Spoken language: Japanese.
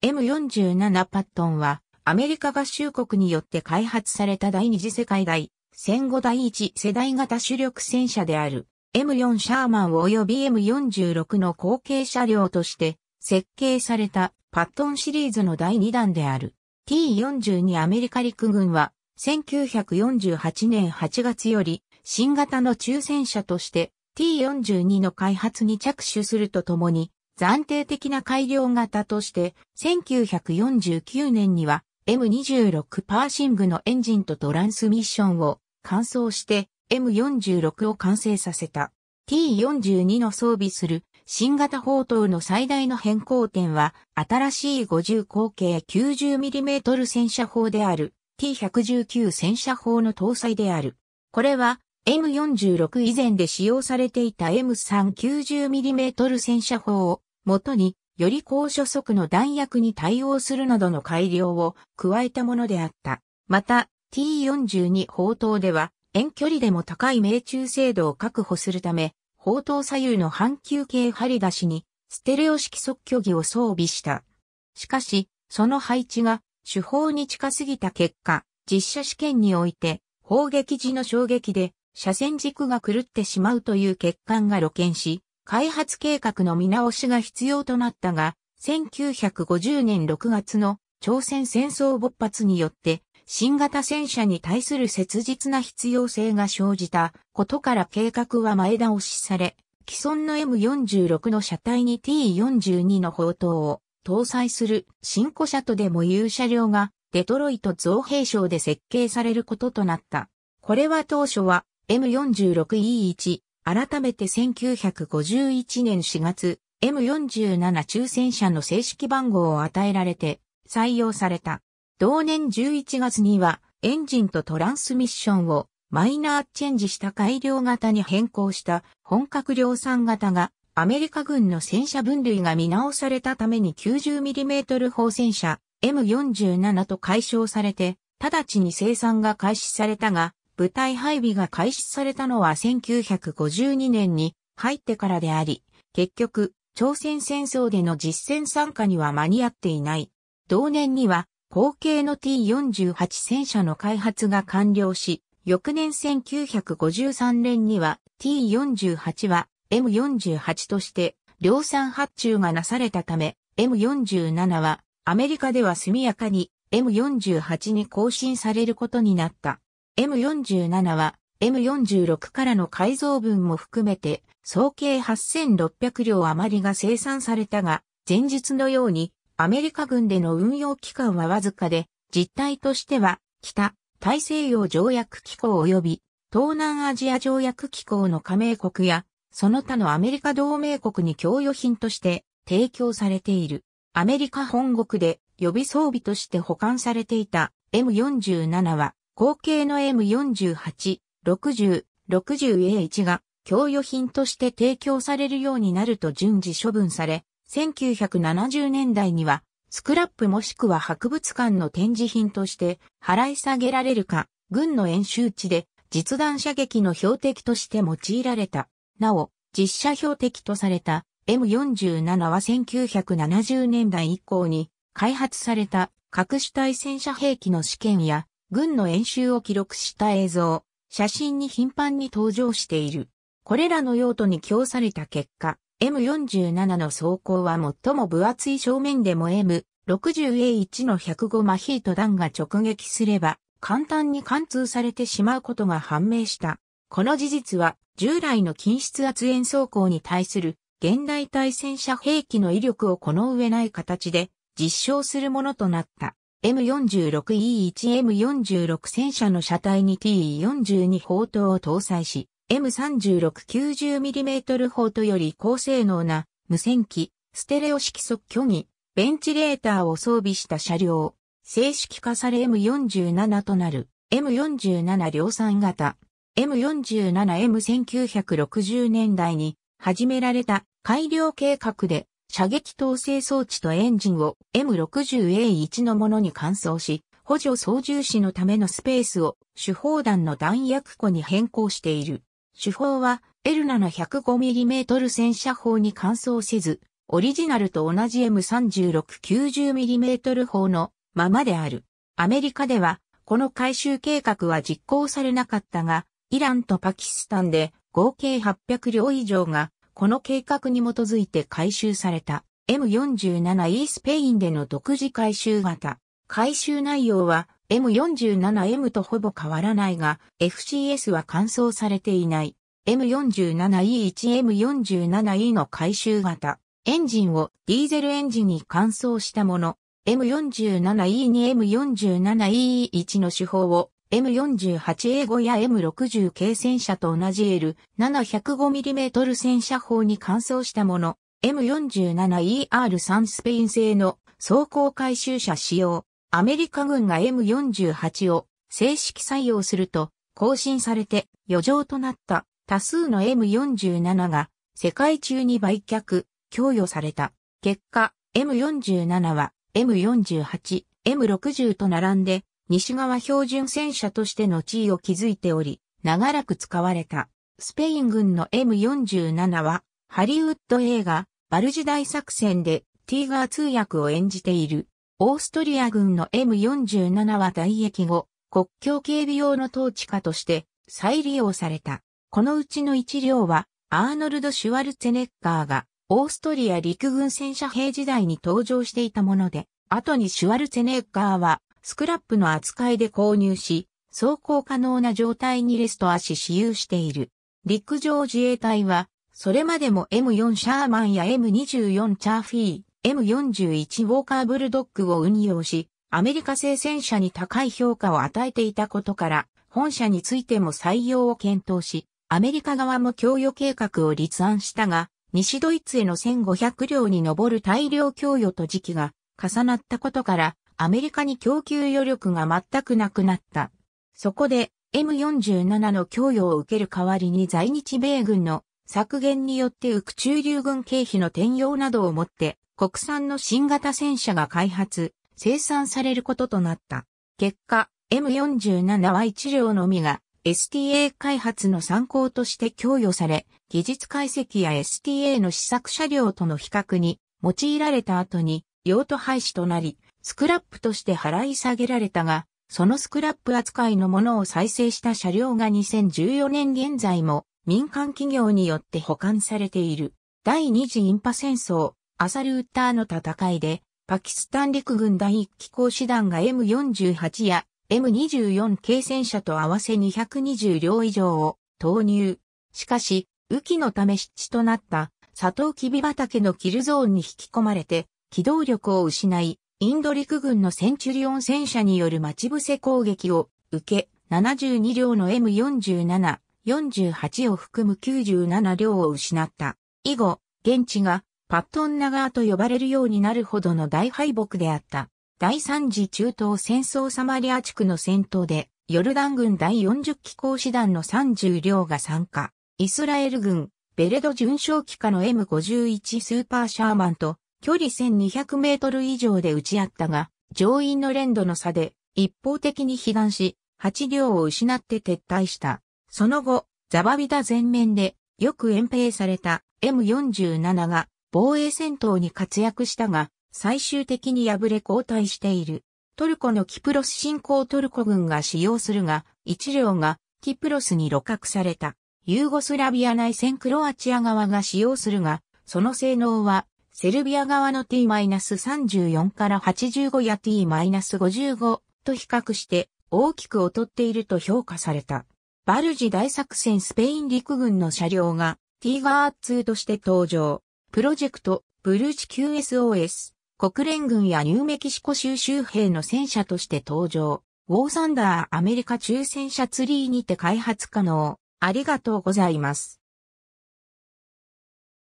M47 パットンは、アメリカ合衆国によって開発された第二次世界大戦後第一世代型主力戦車である M4 シャーマン及び M46 の後継車両として設計されたパットンシリーズの第二弾である T42 アメリカ陸軍は1948年8月より新型の抽選車として T42 の開発に着手するとともに暫定的な改良型として、1949年には M26 パーシングのエンジンとトランスミッションを完走して M46 を完成させた。T42 の装備する新型砲塔の最大の変更点は、新しい50口径 90mm 戦車砲である T119 戦車砲の搭載である。これは M46 以前で使用されていた M390mm 戦車砲をもとに、より高所速の弾薬に対応するなどの改良を加えたものであった。また、T42 砲塔では、遠距離でも高い命中精度を確保するため、砲塔左右の半球形張り出しに、ステレオ式測距儀を装備した。しかし、その配置が、手法に近すぎた結果、実写試験において、砲撃時の衝撃で、車線軸が狂ってしまうという欠陥が露見し、開発計画の見直しが必要となったが、1950年6月の朝鮮戦争勃発によって、新型戦車に対する切実な必要性が生じたことから計画は前倒しされ、既存の M46 の車体に T42 の砲塔を搭載する新古車とでも有車両がデトロイト造兵省で設計されることとなった。これは当初は M46E1 改めて1951年4月、M47 抽選車の正式番号を与えられて採用された。同年11月にはエンジンとトランスミッションをマイナーチェンジした改良型に変更した本格量産型がアメリカ軍の戦車分類が見直されたために 90mm 砲戦車 M47 と解消されて直ちに生産が開始されたが部隊配備が開始されたのは1952年に入ってからであり、結局、朝鮮戦争での実戦参加には間に合っていない。同年には、後継の T48 戦車の開発が完了し、翌年1953年には T48 は M48 として量産発注がなされたため、M47 はアメリカでは速やかに M48 に更新されることになった。M47 は M46 からの改造分も含めて総計8600両余りが生産されたが、前述のようにアメリカ軍での運用期間はわずかで、実態としては北大西洋条約機構及び東南アジア条約機構の加盟国やその他のアメリカ同盟国に供与品として提供されている。アメリカ本国で予備装備として保管されていた M47 は後継の M48、60、60A1 が供与品として提供されるようになると順次処分され、1970年代にはスクラップもしくは博物館の展示品として払い下げられるか、軍の演習地で実弾射撃の標的として用いられた。なお、実射標的とされた M47 は1970年代以降に開発された各種対戦車兵器の試験や軍の演習を記録した映像、写真に頻繁に登場している。これらの用途に供された結果、M47 の装甲は最も分厚い正面でも M60A1 の105マヒート弾が直撃すれば、簡単に貫通されてしまうことが判明した。この事実は、従来の均質圧煙装甲に対する現代対戦車兵器の威力をこの上ない形で実証するものとなった。M46E1M46 戦車の車体に T42 砲塔を搭載し、M3690mm 砲塔より高性能な無線機、ステレオ式測距儀、ベンチレーターを装備した車両、正式化され M47 となる M47 量産型 M47M1960 年代に始められた改良計画で射撃統制装置とエンジンを M60A1 のものに換装し、補助操縦士のためのスペースを手砲弾の弾薬庫に変更している。手法は L705mm 戦車砲に換装せず、オリジナルと同じ M3690mm 砲のままである。アメリカでは、この改修計画は実行されなかったが、イランとパキスタンで合計800両以上がこの計画に基づいて改修された M47E スペインでの独自改修型。改修内容は M47M とほぼ変わらないが FCS は完走されていない M47E1M47E の改修型。エンジンをディーゼルエンジンに換装したもの M47E2M47E1 の手法を M48 英語や M60 軽戦車と同じ L705mm 戦車砲に換装したもの、M47ER3 スペイン製の装甲回収車使用、アメリカ軍が M48 を正式採用すると更新されて余剰となった多数の M47 が世界中に売却、供与された。結果、M47 は M48、M60 と並んで西側標準戦車としての地位を築いており、長らく使われた。スペイン軍の M47 は、ハリウッド映画、バルジ大作戦でティーガー通訳を演じている。オーストリア軍の M47 は退役後、国境警備用の統治下として再利用された。このうちの一両は、アーノルド・シュワルツェネッガーが、オーストリア陸軍戦車兵時代に登場していたもので、後にシュワルツェネッガーは、スクラップの扱いで購入し、走行可能な状態にレストアし使用している。陸上自衛隊は、それまでも M4 シャーマンや M24 チャーフィー、M41 ウォーカーブルドッグを運用し、アメリカ製戦車に高い評価を与えていたことから、本社についても採用を検討し、アメリカ側も供与計画を立案したが、西ドイツへの1500両に上る大量供与と時期が重なったことから、アメリカに供給余力が全くなくなった。そこで M47 の供与を受ける代わりに在日米軍の削減によって浮く中流軍経費の転用などをもって国産の新型戦車が開発、生産されることとなった。結果、M47 は一両のみが STA 開発の参考として供与され、技術解析や STA の試作車両との比較に用いられた後に用途廃止となり、スクラップとして払い下げられたが、そのスクラップ扱いのものを再生した車両が2014年現在も民間企業によって保管されている。第二次インパ戦争、アサルーターの戦いで、パキスタン陸軍第1機構師団が M48 や M24 軽戦車と合わせ220両以上を投入。しかし、雨季のため湿地となったサトウキビ畑のキルゾーンに引き込まれて、機動力を失い、インド陸軍のセンチュリオン戦車による待ち伏せ攻撃を受け、72両の M47、48を含む97両を失った。以後、現地がパットンナガーと呼ばれるようになるほどの大敗北であった。第三次中東戦争サマリア地区の戦闘で、ヨルダン軍第40機構師団の30両が参加。イスラエル軍、ベレド準将機下の M51 スーパーシャーマンと距離1200メートル以上で打ち合ったが、上院の連度の差で一方的に被弾し、8両を失って撤退した。その後、ザバビダ全面でよく遠兵された M47 が防衛戦闘に活躍したが、最終的に敗れ交代している。トルコのキプロス侵攻トルコ軍が使用するが、1両がキプロスに露獲された。ユーゴスラビア内戦クロアチア側が使用するが、その性能はセルビア側の t-34 から85や t-55 と比較して大きく劣っていると評価された。バルジ大作戦スペイン陸軍の車両が T ガー2として登場。プロジェクトブルーチ QSOS 国連軍やニューメキシコ州州兵の戦車として登場。ウォーサンダーアメリカ中戦車ツリーにて開発可能。ありがとうございます。